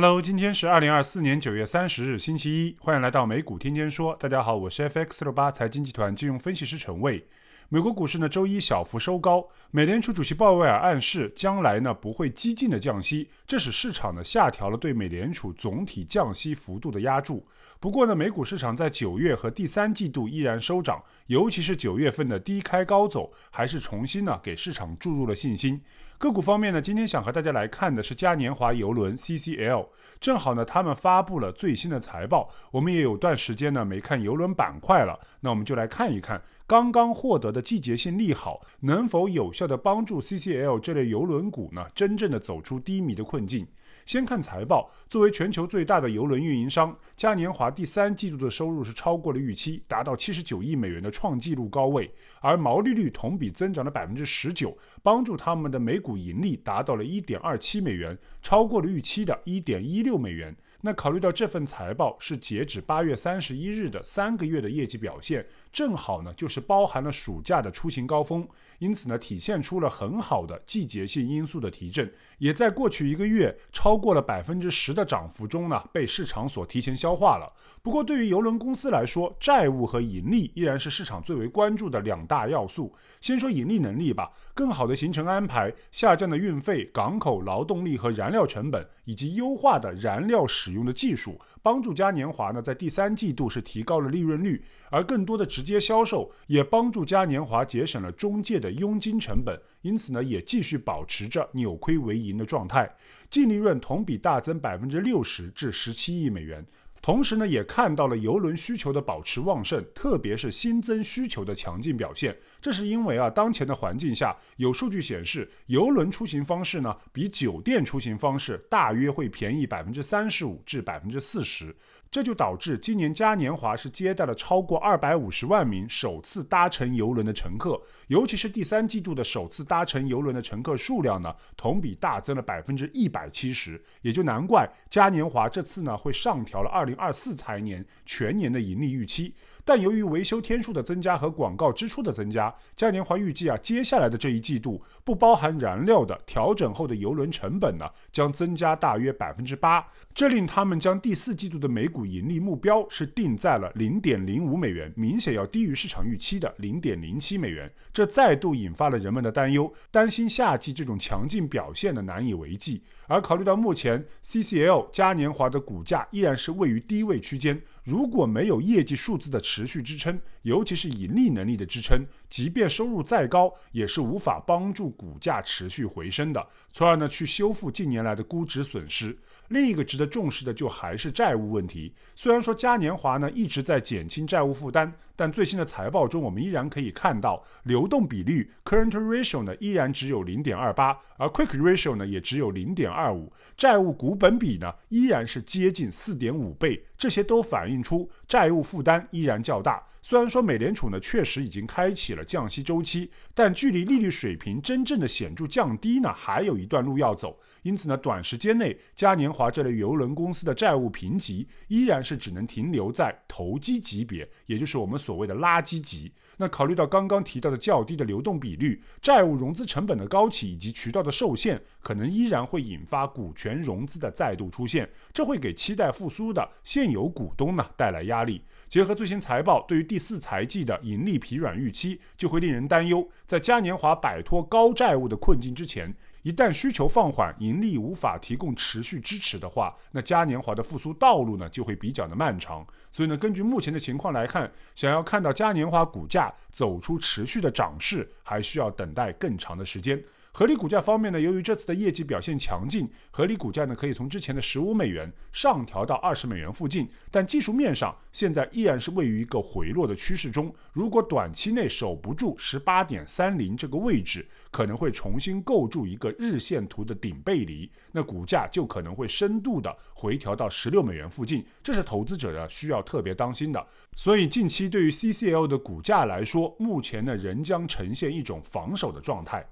Hello，今天是二零二四年九月三十日，星期一，欢迎来到美股天天说。大家好，我是 FX 六八财经集团金融分析师陈卫。美国股市呢，周一小幅收高。美联储主席鲍威尔暗示，将来呢不会激进的降息，这使市场呢下调了对美联储总体降息幅度的压注。不过呢，美股市场在九月和第三季度依然收涨，尤其是九月份的低开高走，还是重新呢给市场注入了信心。个股方面呢，今天想和大家来看的是嘉年华游轮 CCL，正好呢，他们发布了最新的财报。我们也有段时间呢没看游轮板块了，那我们就来看一看刚刚获得的季节性利好能否有效的帮助 CCL 这类游轮股呢，真正的走出低迷的困境。先看财报。作为全球最大的邮轮运营商，嘉年华第三季度的收入是超过了预期，达到七十九亿美元的创纪录高位，而毛利率同比增长了百分之十九，帮助他们的每股盈利达到了一点二七美元，超过了预期的一点一六美元。那考虑到这份财报是截止八月三十一日的三个月的业绩表现，正好呢就是包含了暑假的出行高峰，因此呢体现出了很好的季节性因素的提振，也在过去一个月超过了百分之十的涨幅中呢被市场所提前消化了。不过对于邮轮公司来说，债务和盈利依然是市场最为关注的两大要素。先说盈利能力吧，更好的行程安排、下降的运费、港口、劳动力和燃料成本，以及优化的燃料使。使用的技术帮助嘉年华呢在第三季度是提高了利润率，而更多的直接销售也帮助嘉年华节省了中介的佣金成本，因此呢也继续保持着扭亏为盈的状态，净利润同比大增百分之六十至十七亿美元。同时呢，也看到了邮轮需求的保持旺盛，特别是新增需求的强劲表现。这是因为啊，当前的环境下，有数据显示，邮轮出行方式呢，比酒店出行方式大约会便宜百分之三十五至百分之四十。这就导致今年嘉年华是接待了超过二百五十万名首次搭乘游轮的乘客，尤其是第三季度的首次搭乘游轮的乘客数量呢，同比大增了百分之一百七十，也就难怪嘉年华这次呢会上调了二零二四财年全年的盈利预期。但由于维修天数的增加和广告支出的增加，嘉年华预计啊接下来的这一季度不包含燃料的调整后的游轮成本呢将增加大约百分之八，这令他们将第四季度的每股盈利目标是定在了零点零五美元，明显要低于市场预期的零点零七美元，这再度引发了人们的担忧，担心夏季这种强劲表现的难以为继。而考虑到目前 CCL 嘉年华的股价依然是位于低位区间，如果没有业绩数字的持续支撑，尤其是盈利能力的支撑，即便收入再高，也是无法帮助股价持续回升的，从而呢去修复近年来的估值损失。另一个值得重视的就还是债务问题。虽然说嘉年华呢一直在减轻债务负担，但最新的财报中我们依然可以看到，流动比率 current ratio 呢依然只有零点二八，而 quick ratio 呢也只有零点。二五债务股本比呢，依然是接近四点五倍。这些都反映出债务负担依然较大。虽然说美联储呢确实已经开启了降息周期，但距离利率水平真正的显著降低呢还有一段路要走。因此呢，短时间内嘉年华这类邮轮公司的债务评级依然是只能停留在投机级别，也就是我们所谓的垃圾级。那考虑到刚刚提到的较低的流动比率、债务融资成本的高企以及渠道的受限，可能依然会引发股权融资的再度出现，这会给期待复苏的现有股东呢带来压力，结合最新财报对于第四财季的盈利疲软预期，就会令人担忧。在嘉年华摆脱高债务的困境之前，一旦需求放缓，盈利无法提供持续支持的话，那嘉年华的复苏道路呢就会比较的漫长。所以呢，根据目前的情况来看，想要看到嘉年华股价走出持续的涨势，还需要等待更长的时间。合理股价方面呢，由于这次的业绩表现强劲，合理股价呢可以从之前的十五美元上调到二十美元附近。但技术面上，现在依然是位于一个回落的趋势中。如果短期内守不住十八点三零这个位置，可能会重新构筑一个日线图的顶背离，那股价就可能会深度的回调到十六美元附近，这是投资者呢需要特别当心的。所以近期对于 CCL 的股价来说，目前呢仍将呈现一种防守的状态。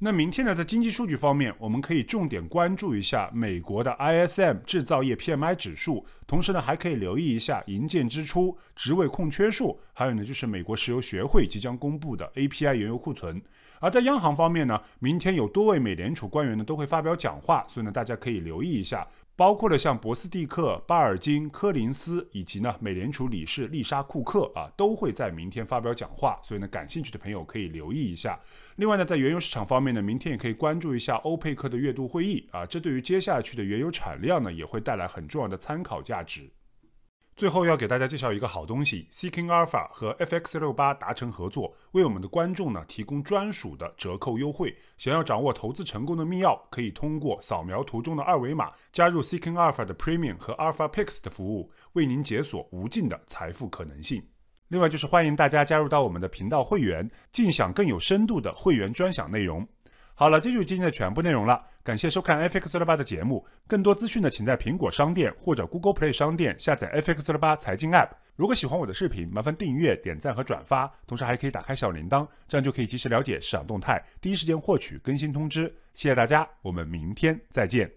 那明天呢，在经济数据方面，我们可以重点关注一下美国的 ISM 制造业 PMI 指数，同时呢，还可以留意一下营建支出、职位空缺数，还有呢，就是美国石油学会即将公布的 API 原油库存。而在央行方面呢，明天有多位美联储官员呢都会发表讲话，所以呢，大家可以留意一下。包括了像博斯蒂克、巴尔金、柯林斯，以及呢美联储理事丽莎库克啊，都会在明天发表讲话，所以呢，感兴趣的朋友可以留意一下。另外呢，在原油市场方面呢，明天也可以关注一下欧佩克的月度会议啊，这对于接下去的原油产量呢，也会带来很重要的参考价值。最后要给大家介绍一个好东西，Seeking Alpha 和 FX68 达成合作，为我们的观众呢提供专属的折扣优惠。想要掌握投资成功的密钥，可以通过扫描图中的二维码，加入 Seeking Alpha 的 Premium 和 Alpha Picks 的服务，为您解锁无尽的财富可能性。另外就是欢迎大家加入到我们的频道会员，尽享更有深度的会员专享内容。好了，这就是今天的全部内容了。感谢收看 FX 八的节目，更多资讯呢，请在苹果商店或者 Google Play 商店下载 FX 八财经 App。如果喜欢我的视频，麻烦订阅、点赞和转发，同时还可以打开小铃铛，这样就可以及时了解市场动态，第一时间获取更新通知。谢谢大家，我们明天再见。